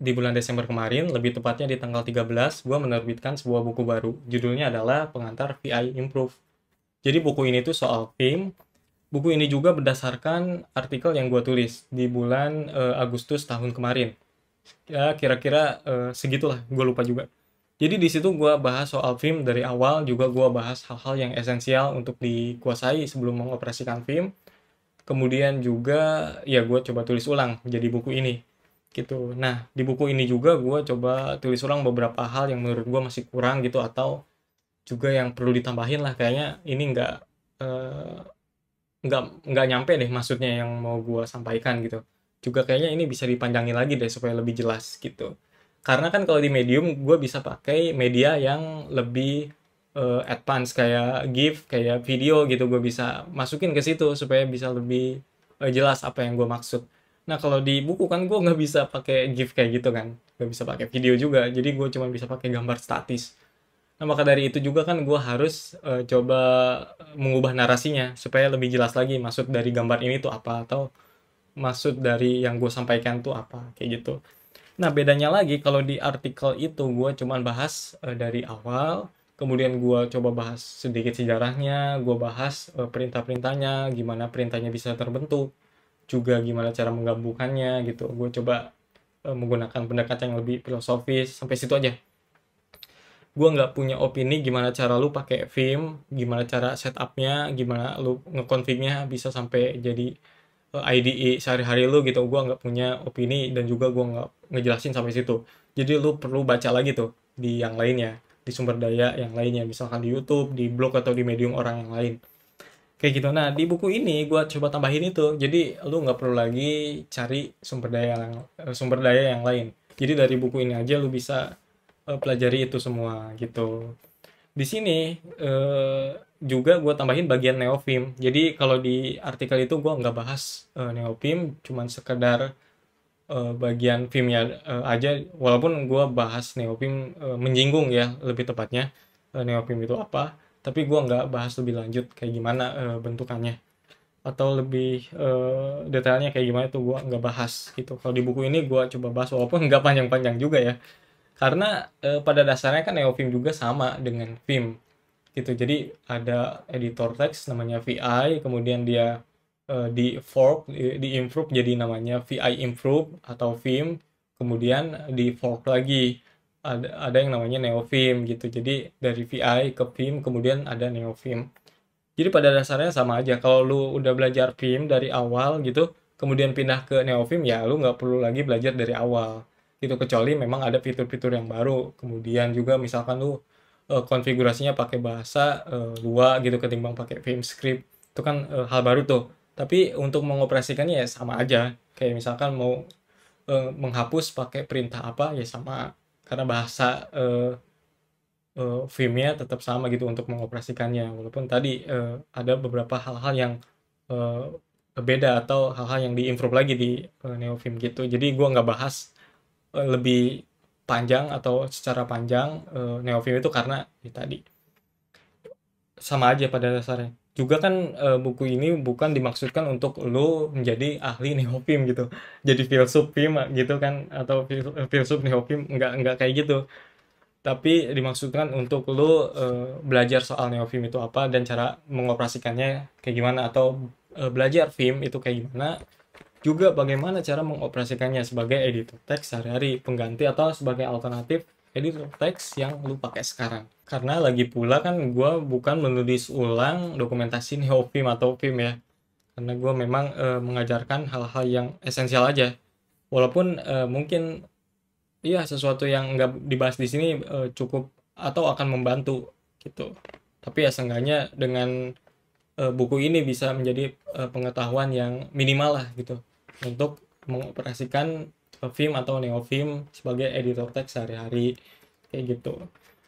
di bulan Desember kemarin, lebih tepatnya di tanggal 13, gue menerbitkan sebuah buku baru. Judulnya adalah Pengantar VI Improve. Jadi buku ini tuh soal film. Buku ini juga berdasarkan artikel yang gue tulis di bulan uh, Agustus tahun kemarin. Ya kira-kira uh, segitulah, gue lupa juga. Jadi di situ gue bahas soal film dari awal, juga gue bahas hal-hal yang esensial untuk dikuasai sebelum mengoperasikan film. Kemudian juga ya gue coba tulis ulang jadi buku ini gitu nah di buku ini juga gue coba tulis ulang beberapa hal yang menurut gue masih kurang gitu atau juga yang perlu ditambahin lah kayaknya ini nggak eh, nggak uh, nggak nyampe deh maksudnya yang mau gue sampaikan gitu juga kayaknya ini bisa dipanjangin lagi deh supaya lebih jelas gitu karena kan kalau di medium gue bisa pakai media yang lebih uh, advance kayak GIF, kayak video gitu gue bisa masukin ke situ supaya bisa lebih uh, jelas apa yang gue maksud. Nah kalau di buku kan gue nggak bisa pakai GIF kayak gitu kan, nggak bisa pakai video juga, jadi gue cuma bisa pakai gambar statis. Nah maka dari itu juga kan gue harus uh, coba mengubah narasinya supaya lebih jelas lagi maksud dari gambar ini tuh apa atau maksud dari yang gue sampaikan tuh apa kayak gitu. Nah bedanya lagi kalau di artikel itu gue cuma bahas uh, dari awal, kemudian gue coba bahas sedikit sejarahnya, gue bahas uh, perintah-perintahnya, gimana perintahnya bisa terbentuk juga gimana cara menggabungkannya gitu gue coba uh, menggunakan pendekatan yang lebih filosofis sampai situ aja gue nggak punya opini gimana cara lu pakai film gimana cara setupnya gimana lu ngekonfignya bisa sampai jadi uh, eh, IDE sehari-hari lu gitu gue nggak punya opini dan juga gue nggak ngejelasin sampai situ jadi lu perlu baca lagi tuh di yang lainnya di sumber daya yang lainnya misalkan di YouTube di blog atau di medium orang yang lain kayak gitu nah di buku ini gue coba tambahin itu jadi lu nggak perlu lagi cari sumber daya yang eh, sumber daya yang lain jadi dari buku ini aja lu bisa uh, pelajari itu semua gitu di sini uh, juga gue tambahin bagian neofim jadi kalau di artikel itu gue nggak bahas uh, neofim cuman sekedar bagian filmnya aja walaupun gue bahas neofim uh, ya lebih tepatnya uh, itu apa tapi gue nggak bahas lebih lanjut kayak gimana uh, bentukannya atau lebih uh, detailnya kayak gimana tuh gue nggak bahas gitu kalau di buku ini gue coba bahas walaupun nggak panjang-panjang juga ya karena uh, pada dasarnya kan neofim juga sama dengan film gitu jadi ada editor teks namanya VI kemudian dia uh, di fork di, di improve jadi namanya VI improve atau film kemudian di fork lagi ada ada yang namanya neofim gitu jadi dari VI ke film kemudian ada neofim jadi pada dasarnya sama aja kalau lu udah belajar film dari awal gitu kemudian pindah ke neofim ya lu nggak perlu lagi belajar dari awal gitu kecuali memang ada fitur-fitur yang baru kemudian juga misalkan lu e, konfigurasinya pakai bahasa e, eh, dua gitu ketimbang pakai film script itu kan e, hal baru tuh tapi untuk mengoperasikannya ya sama aja kayak misalkan mau e, menghapus pakai perintah apa ya sama karena bahasa uh, eh, uh, eh, filmnya tetap sama gitu untuk mengoperasikannya walaupun tadi uh, ada beberapa hal-hal yang uh, beda atau hal-hal yang diimprove lagi di uh, film gitu jadi gue nggak bahas uh, lebih panjang atau secara panjang uh, film itu karena ya, tadi sama aja pada dasarnya juga kan e, buku ini bukan dimaksudkan untuk lo menjadi ahli nihopim gitu jadi filsuf film ah, gitu kan atau eh, filsuf nihopim nggak nggak kayak gitu tapi dimaksudkan untuk lo e, belajar soal nihopim itu apa dan cara mengoperasikannya kayak gimana atau e, belajar film itu kayak gimana juga bagaimana cara mengoperasikannya sebagai editor teks sehari-hari pengganti atau sebagai alternatif jadi teks yang lu pakai sekarang. Karena lagi pula kan gue bukan menulis ulang dokumentasi neofim atau film ya. Karena gue memang e, mengajarkan hal-hal yang esensial aja. Walaupun e, mungkin iya sesuatu yang nggak dibahas di sini e, cukup atau akan membantu gitu. Tapi ya seenggaknya dengan e, buku ini bisa menjadi e, pengetahuan yang minimal lah gitu untuk mengoperasikan Film atau Neofilm sebagai editor teks sehari-hari kayak gitu.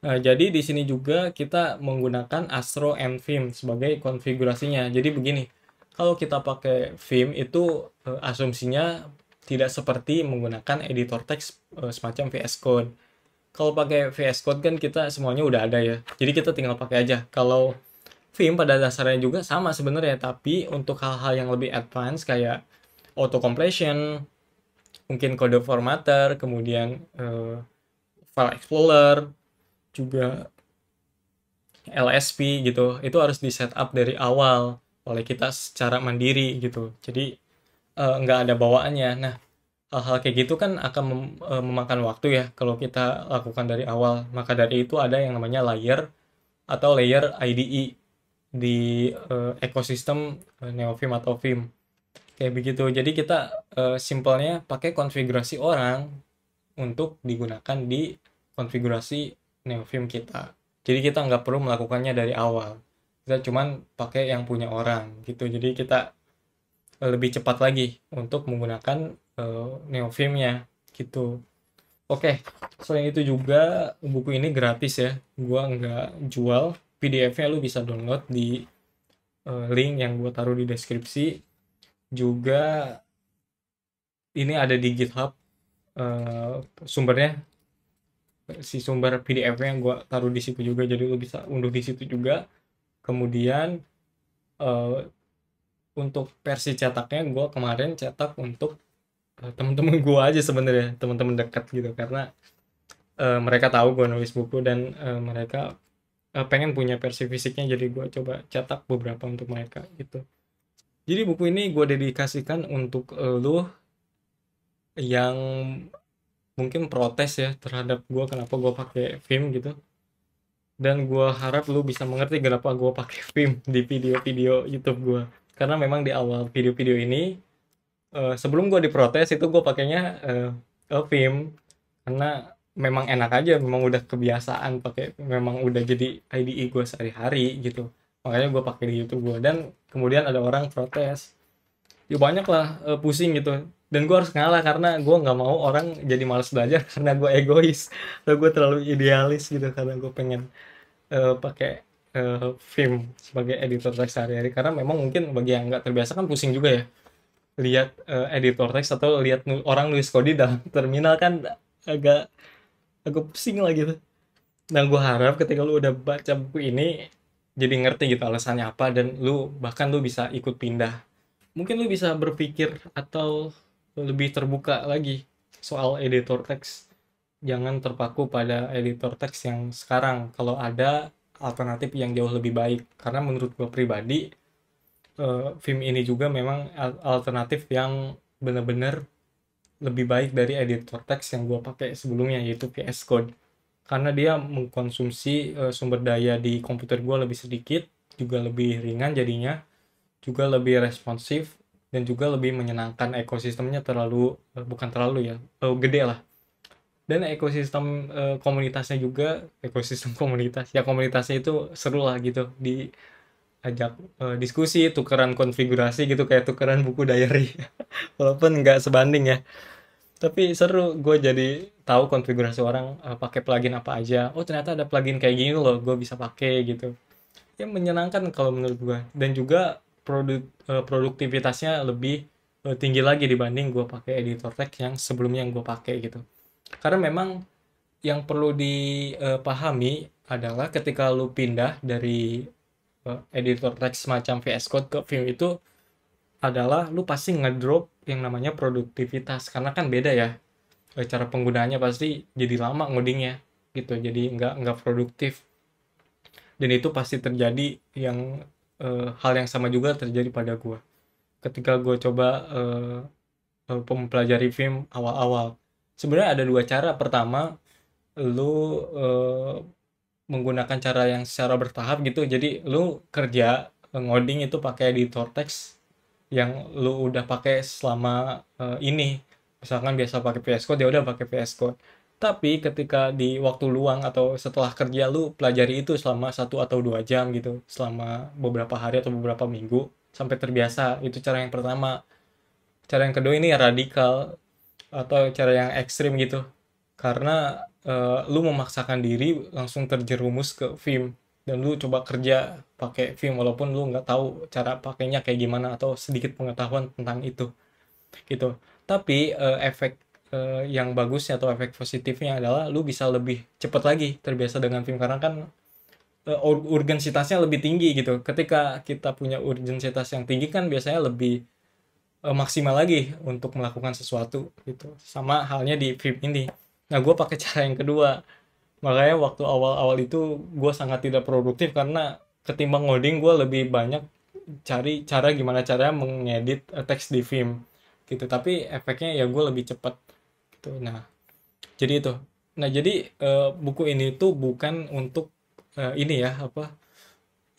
Nah, jadi di sini juga kita menggunakan Astro and Vim sebagai konfigurasinya. Jadi begini, kalau kita pakai Vim itu eh, asumsinya tidak seperti menggunakan editor teks eh, semacam VS Code. Kalau pakai VS Code kan kita semuanya udah ada ya. Jadi kita tinggal pakai aja. Kalau Vim pada dasarnya juga sama sebenarnya, tapi untuk hal-hal yang lebih advance kayak auto completion, mungkin kode formatter, kemudian uh, file explorer, juga LSP gitu. Itu harus di setup dari awal oleh kita secara mandiri gitu. Jadi uh, nggak ada bawaannya. Nah, hal-hal kayak gitu kan akan mem uh, memakan waktu ya kalau kita lakukan dari awal. Maka dari itu ada yang namanya layer atau layer IDE di uh, ekosistem uh, NeoVim atau Vim kayak begitu jadi kita uh, simpelnya pakai konfigurasi orang untuk digunakan di konfigurasi neofilm kita jadi kita nggak perlu melakukannya dari awal kita cuman pakai yang punya orang gitu jadi kita lebih cepat lagi untuk menggunakan uh, neofilmnya gitu oke okay. selain itu juga buku ini gratis ya gua nggak jual PDF-nya lu bisa download di uh, link yang gua taruh di deskripsi juga ini ada di GitHub uh, sumbernya si sumber PDF-nya yang gue taruh di situ juga jadi lo bisa unduh di situ juga kemudian uh, untuk versi cetaknya gue kemarin cetak untuk uh, eh, teman temen gue aja sebenarnya teman-teman dekat gitu karena uh, mereka tahu gue nulis buku dan uh, mereka uh, pengen punya versi fisiknya jadi gue coba cetak beberapa untuk mereka gitu jadi buku ini gue dedikasikan untuk lo yang mungkin protes ya terhadap gue kenapa gue pakai film gitu. Dan gue harap lo bisa mengerti kenapa gue pakai film di video-video YouTube gue. Karena memang di awal video-video ini uh, sebelum gue diprotes itu gue pakainya uh, film karena memang enak aja memang udah kebiasaan pakai memang udah jadi IDE gue sehari-hari gitu makanya gue pakai di YouTube gue dan kemudian ada orang protes ya banyak lah uh, pusing gitu dan gue harus ngalah karena gue nggak mau orang jadi males belajar karena gue egois atau gue terlalu idealis gitu karena gue pengen uh, pakai uh, film sebagai editor teks sehari-hari karena memang mungkin bagi yang nggak terbiasa kan pusing juga ya lihat uh, editor teks atau lihat nu orang nulis kode dalam terminal kan agak agak pusing lah gitu. dan gue harap ketika lu udah baca buku ini jadi ngerti gitu alasannya apa dan lu bahkan lu bisa ikut pindah mungkin lu bisa berpikir atau lebih terbuka lagi soal editor teks jangan terpaku pada editor teks yang sekarang kalau ada alternatif yang jauh lebih baik karena menurut gue pribadi uh, eh, film ini juga memang alternatif yang bener-bener lebih baik dari editor teks yang gue pakai sebelumnya yaitu VS Code karena dia mengkonsumsi uh, sumber daya di komputer gue lebih sedikit juga lebih ringan jadinya juga lebih responsif dan juga lebih menyenangkan ekosistemnya terlalu uh, bukan terlalu ya uh, gede lah dan ekosistem uh, komunitasnya juga ekosistem komunitas ya komunitasnya itu seru lah gitu di ajak uh, diskusi tukeran konfigurasi gitu kayak tukeran buku diary walaupun nggak sebanding ya tapi seru gue jadi tahu konfigurasi orang uh, pakai plugin apa aja oh ternyata ada plugin kayak gini loh gue bisa pakai gitu ya menyenangkan kalau menurut gue dan juga produk uh, produktivitasnya lebih uh, tinggi lagi dibanding gue pakai editor text yang sebelumnya yang gue pakai gitu karena memang yang perlu dipahami adalah ketika lu pindah dari uh, editor text macam VS Code ke film itu adalah lu pasti ngedrop yang namanya produktivitas karena kan beda ya e, cara penggunaannya pasti jadi lama ngodingnya gitu jadi nggak nggak produktif dan itu pasti terjadi yang e, hal yang sama juga terjadi pada gue ketika gue coba e, e, mempelajari film awal-awal sebenarnya ada dua cara pertama lu e, menggunakan cara yang secara bertahap gitu jadi lu kerja e, ngoding itu pakai editor text yang lu udah pakai selama uh, ini misalkan biasa pakai VS Code ya udah pakai VS Code tapi ketika di waktu luang atau setelah kerja lu pelajari itu selama satu atau dua jam gitu selama beberapa hari atau beberapa minggu sampai terbiasa itu cara yang pertama cara yang kedua ini radikal atau cara yang ekstrim gitu karena uh, lu memaksakan diri langsung terjerumus ke film dan lu coba kerja pakai film walaupun lu nggak tahu cara pakainya kayak gimana atau sedikit pengetahuan tentang itu gitu tapi uh, efek uh, yang bagusnya atau efek positifnya adalah lu bisa lebih cepat lagi terbiasa dengan film karena kan uh, urgensitasnya lebih tinggi gitu ketika kita punya urgensitas yang tinggi kan biasanya lebih uh, maksimal lagi untuk melakukan sesuatu gitu sama halnya di Vim ini nah gue pakai cara yang kedua makanya waktu awal-awal itu gue sangat tidak produktif karena ketimbang ngoding gue lebih banyak cari cara gimana caranya mengedit eh, teks di film gitu tapi efeknya ya gue lebih cepat gitu nah jadi itu nah jadi uh, buku ini tuh bukan untuk uh, ini ya apa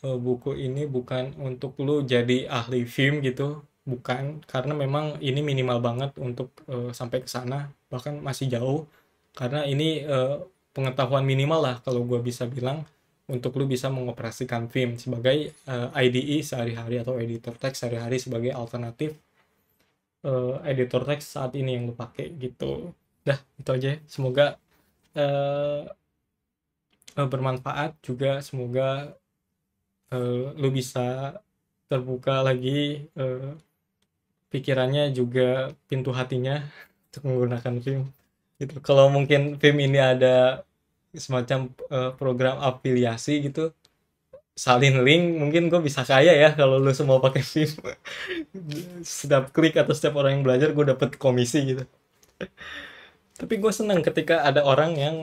uh, buku ini bukan untuk lu jadi ahli film gitu bukan karena memang ini minimal banget untuk uh, sampai ke sana bahkan masih jauh karena ini uh, pengetahuan minimal lah kalau gue bisa bilang untuk lu bisa mengoperasikan Vim sebagai uh, eh, IDE sehari-hari atau editor teks sehari-hari sebagai alternatif uh, editor teks saat ini yang lu pakai gitu. Dah, itu aja. Ya. Semoga uh, uh, bermanfaat juga semoga uh, lu bisa terbuka lagi uh, pikirannya juga pintu hatinya untuk menggunakan Vim gitu kalau mungkin film ini ada semacam uh, program afiliasi gitu salin link mungkin gue bisa kaya ya kalau lu semua pakai film setiap klik atau setiap orang yang belajar gue dapet komisi gitu tapi gue seneng ketika ada orang yang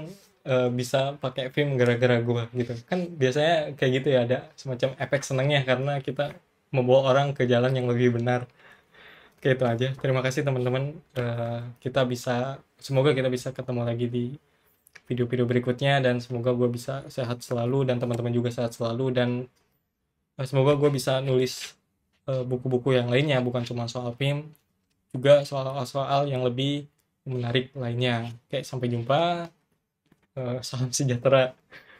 uh, bisa pakai film gara-gara gue gitu kan biasanya kayak gitu ya ada semacam efek senengnya karena kita membawa orang ke jalan yang lebih benar Oke itu aja. Terima kasih teman-teman. Uh, kita bisa semoga kita bisa ketemu lagi di video-video berikutnya dan semoga gue bisa sehat selalu dan teman-teman juga sehat selalu dan uh, semoga gue bisa nulis eh, buku-buku uh, yang lainnya bukan cuma soal film juga soal-soal yang lebih menarik lainnya. Oke sampai jumpa. Uh, salam sejahtera.